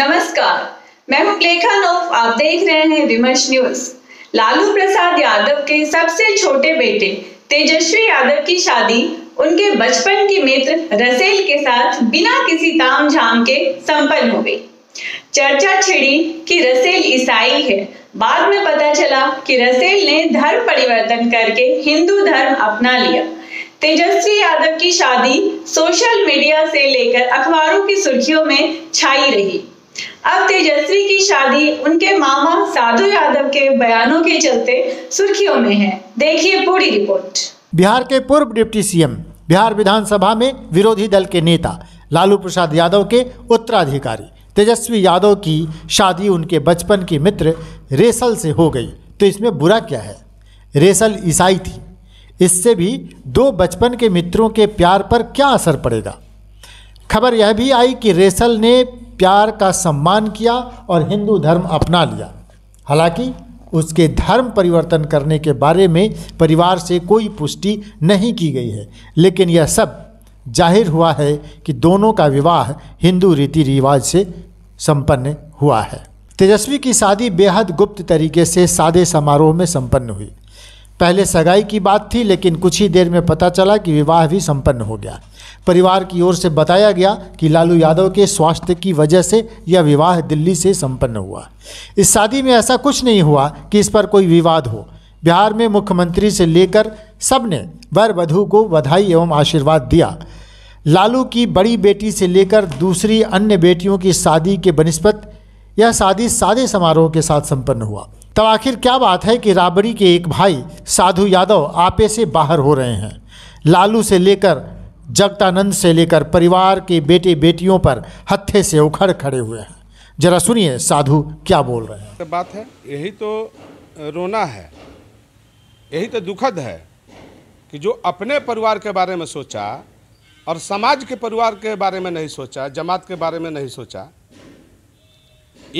नमस्कार मैं हूं नोफ आप देख रहे हैं विमर्श न्यूज लालू प्रसाद यादव के सबसे छोटे बेटे तेजस्वी यादव की शादी उनके बचपन की मित्र रसेल के साथ बिना किसी ताम झाम के संपन्न हो गई चर्चा छिड़ी कि रसेल ईसाई है बाद में पता चला कि रसेल ने धर्म परिवर्तन करके हिंदू धर्म अपना लिया तेजस्वी यादव की शादी सोशल मीडिया से लेकर अखबारों की सुर्खियों में छाई रही अब तेजस्वी की शादी उनके मामा साधु यादव के बयानों के चलते सुर्खियों में है देखिए पूरी रिपोर्ट बिहार के पूर्व डिप्टी सीएम बिहार विधानसभा में विरोधी दल के नेता लालू प्रसाद यादव के उत्तराधिकारी तेजस्वी यादव की शादी उनके बचपन के मित्र रेसल से हो गई तो इसमें बुरा क्या है रेसल ईसाई थी इससे भी दो बचपन के मित्रों के प्यार पर क्या असर पड़ेगा खबर यह भी आई कि रेसल ने प्यार का सम्मान किया और हिंदू धर्म अपना लिया हालांकि उसके धर्म परिवर्तन करने के बारे में परिवार से कोई पुष्टि नहीं की गई है लेकिन यह सब जाहिर हुआ है कि दोनों का विवाह हिंदू रीति रिवाज से संपन्न हुआ है तेजस्वी की शादी बेहद गुप्त तरीके से सादे समारोह में संपन्न हुई पहले सगाई की बात थी लेकिन कुछ ही देर में पता चला कि विवाह भी संपन्न हो गया परिवार की ओर से बताया गया कि लालू यादव के स्वास्थ्य की वजह से यह विवाह दिल्ली से संपन्न हुआ इस शादी में ऐसा कुछ नहीं हुआ कि इस पर कोई विवाद हो बिहार में मुख्यमंत्री से लेकर सब ने वर वधू को बधाई एवं आशीर्वाद दिया लालू की बड़ी बेटी से लेकर दूसरी अन्य बेटियों की शादी के बनस्पत यह शादी सादे समारोह के साथ संपन्न हुआ तब आखिर क्या बात है कि राबड़ी के एक भाई साधु यादव आपे से बाहर हो रहे हैं लालू से लेकर जगतानंद से लेकर परिवार के बेटे बेटियों पर हत्थे से उखड़ खड़े हुए हैं जरा सुनिए साधु क्या बोल रहे हैं तो बात है यही तो रोना है यही तो दुखद है कि जो अपने परिवार के बारे में सोचा और समाज के परिवार के बारे में नहीं सोचा जमात के बारे में नहीं सोचा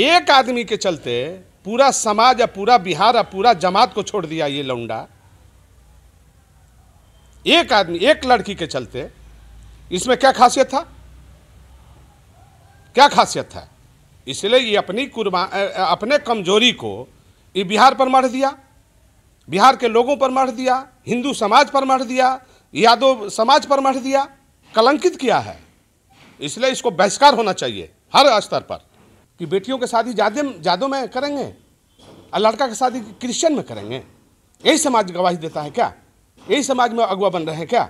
एक आदमी के चलते पूरा समाज या पूरा बिहार या पूरा जमात को छोड़ दिया ये लौंडा एक आदमी एक लड़की के चलते इसमें क्या खासियत था क्या खासियत था इसलिए ये अपनी कुर्बान अपने कमजोरी को ये बिहार पर मढ़ दिया बिहार के लोगों पर मढ़ दिया हिंदू समाज पर मढ़ दिया यादव समाज पर मढ़ दिया कलंकित किया है इसलिए इसको बहिष्कार होना चाहिए हर स्तर पर कि बेटियों के शादी जादे जादों में करेंगे और लड़का की शादी क्रिश्चियन में करेंगे यही समाज गवाही देता है क्या यही समाज में अगुआ बन रहे हैं क्या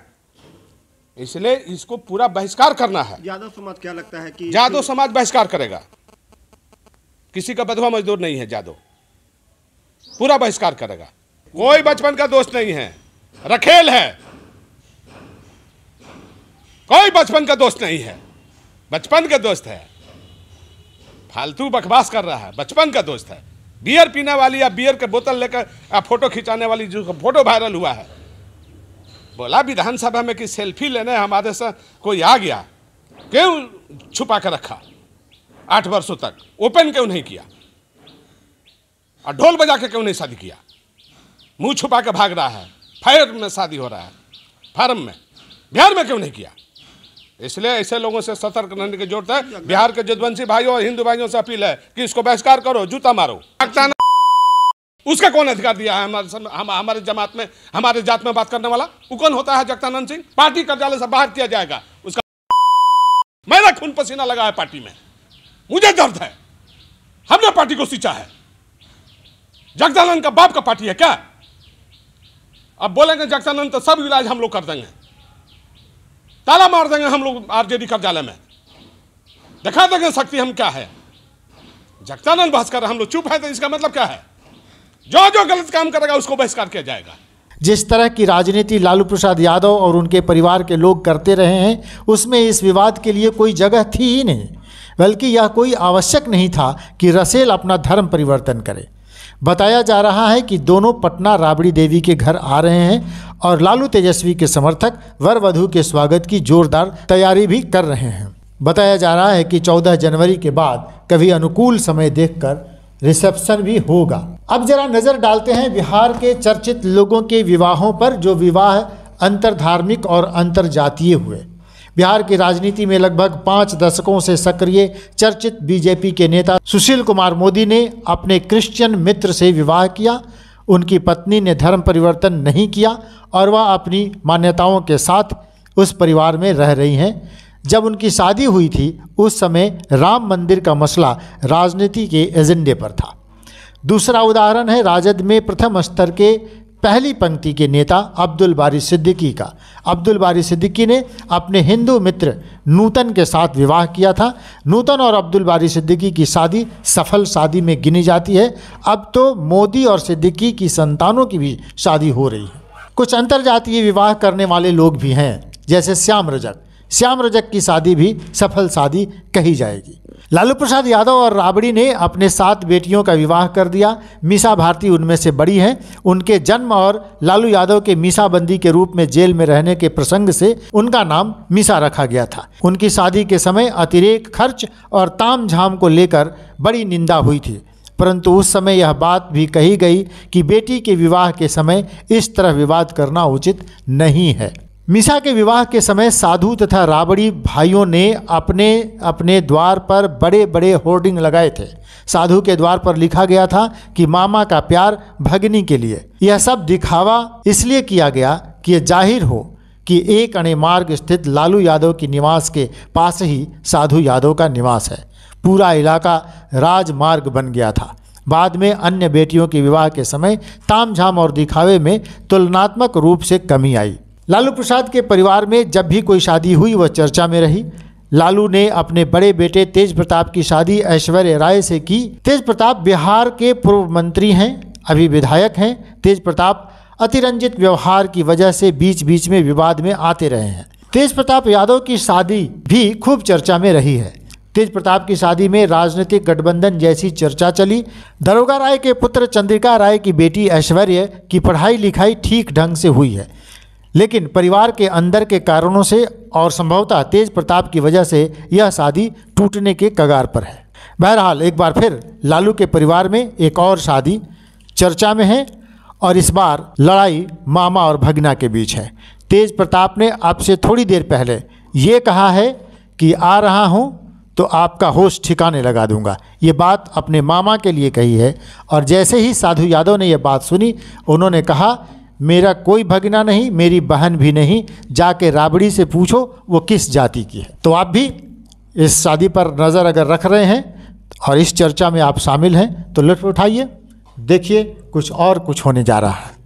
इसलिए इसको पूरा बहिष्कार करना है यादव समाज क्या लगता है कि यादव समाज बहिष्कार करेगा किसी का बधवा मजदूर नहीं है यादव पूरा बहिष्कार करेगा कोई बचपन का दोस्त नहीं है रखेल है कोई बचपन का दोस्त नहीं है बचपन का दोस्त है फालतू बकवास कर रहा है बचपन का दोस्त है बियर पीने वाली या बियर के बोतल लेकर या फोटो खिंचाने वाली जो फोटो वायरल हुआ है बोला विधानसभा में कि सेल्फी लेने हमारे से कोई आ गया क्यों छुपा कर रखा आठ वर्षों तक ओपन क्यों नहीं किया और ढोल बजा के क्यों नहीं शादी किया मुंह छुपा के भाग रहा है फायर में शादी हो रहा है फार्म में बिहार में क्यों नहीं किया इसलिए ऐसे लोगों से सतर्क रहने की जरूरत है बिहार के जदवंशी भाइयों और हिंदू भाइयों से अपील है कि इसको बहिष्कार करो जूता मारो उसका कौन अधिकार दिया है हमारे हम, हमारे जमात में हमारे जात में बात करने वाला वो कौन होता है जगतानंद सिंह पार्टी कार्यालय से बाहर किया जाएगा उसका मेरा खून पसीना लगा है पार्टी में मुझे दर्द है हमने पार्टी को सींचा है जगदानंद का बाप का पार्टी है क्या अब बोलेंगे जगदानंद तो सब इलाज हम लोग कर देंगे ताला मार देंगे हम लोग आरजेडी कार्यालय में दिखा देंगे शक्ति हम क्या है जगतानंद भास्कर हम लोग चुप है तो इसका मतलब क्या है जो जो गलत काम करेगा उसको बहिष्कार किया जाएगा जिस तरह की राजनीति लालू प्रसाद यादव और उनके परिवार के लोग करते रहे हैं उसमें इस विवाद के लिए कोई जगह थी ही नहीं बल्कि यह कोई आवश्यक नहीं था कि रसेल अपना धर्म परिवर्तन करे बताया जा रहा है कि दोनों पटना राबड़ी देवी के घर आ रहे हैं और लालू तेजस्वी के समर्थक वर वधु के स्वागत की जोरदार तैयारी भी कर रहे हैं बताया जा रहा है कि 14 जनवरी के बाद कभी अनुकूल समय देखकर रिसेप्शन भी होगा अब जरा नजर डालते हैं बिहार के चर्चित लोगों के विवाहों पर जो विवाह अंतर धार्मिक और अंतर जातीय हुए बिहार की राजनीति में लगभग पाँच दशकों से सक्रिय चर्चित बीजेपी के नेता सुशील कुमार मोदी ने अपने क्रिश्चियन मित्र से विवाह किया उनकी पत्नी ने धर्म परिवर्तन नहीं किया और वह अपनी मान्यताओं के साथ उस परिवार में रह रही हैं जब उनकी शादी हुई थी उस समय राम मंदिर का मसला राजनीति के एजेंडे पर था दूसरा उदाहरण है राजद में प्रथम स्तर के पहली पंक्ति के नेता अब्दुल बारी सिद्दीकी का अब्दुल बारी सिद्दीकी ने अपने हिंदू मित्र नूतन के साथ विवाह किया था नूतन और अब्दुल बारी सिद्दीकी की शादी सफल शादी में गिनी जाती है अब तो मोदी और सिद्दीकी की संतानों की भी शादी हो रही है कुछ अंतर्जातीय विवाह करने वाले लोग भी हैं जैसे श्याम रजक श्याम रजक की शादी भी सफल शादी कही जाएगी लालू प्रसाद यादव और राबड़ी ने अपने सात बेटियों का विवाह कर दिया मीसा भारती उनमें से बड़ी हैं उनके जन्म और लालू यादव के मीसाबंदी के रूप में जेल में रहने के प्रसंग से उनका नाम मीसा रखा गया था उनकी शादी के समय अतिरेक खर्च और ताम झाम को लेकर बड़ी निंदा हुई थी परंतु उस समय यह बात भी कही गई कि बेटी के विवाह के समय इस तरह विवाद करना उचित नहीं है मिसा के विवाह के समय साधु तथा राबड़ी भाइयों ने अपने अपने द्वार पर बड़े बड़े होर्डिंग लगाए थे साधु के द्वार पर लिखा गया था कि मामा का प्यार भगनी के लिए यह सब दिखावा इसलिए किया गया कि यह जाहिर हो कि एक अणे मार्ग स्थित लालू यादव की निवास के पास ही साधु यादव का निवास है पूरा इलाका राजमार्ग बन गया था बाद में अन्य बेटियों के विवाह के समय तामझाम और दिखावे में तुलनात्मक रूप से कमी आई लालू प्रसाद के परिवार में जब भी कोई शादी हुई वह चर्चा में रही लालू ने अपने बड़े बेटे तेज प्रताप की शादी ऐश्वर्य राय से की तेज प्रताप बिहार के पूर्व मंत्री हैं अभी विधायक हैं तेज प्रताप अतिरंजित व्यवहार की वजह से बीच बीच में विवाद में आते रहे हैं तेज प्रताप यादव की शादी भी खूब चर्चा में रही है तेज प्रताप की शादी में राजनीतिक गठबंधन जैसी चर्चा चली दरोगा राय के पुत्र चंद्रिका राय की बेटी ऐश्वर्य की पढ़ाई लिखाई ठीक ढंग से हुई है लेकिन परिवार के अंदर के कारणों से और संभवतः तेज प्रताप की वजह से यह शादी टूटने के कगार पर है बहरहाल एक बार फिर लालू के परिवार में एक और शादी चर्चा में है और इस बार लड़ाई मामा और भगना के बीच है तेज प्रताप ने आपसे थोड़ी देर पहले ये कहा है कि आ रहा हूँ तो आपका होश ठिकाने लगा दूंगा ये बात अपने मामा के लिए कही है और जैसे ही साधु यादव ने यह बात सुनी उन्होंने कहा मेरा कोई भगना नहीं मेरी बहन भी नहीं जाके राबड़ी से पूछो वो किस जाति की है तो आप भी इस शादी पर नज़र अगर रख रहे हैं और इस चर्चा में आप शामिल हैं तो लुत्फ उठाइए देखिए कुछ और कुछ होने जा रहा है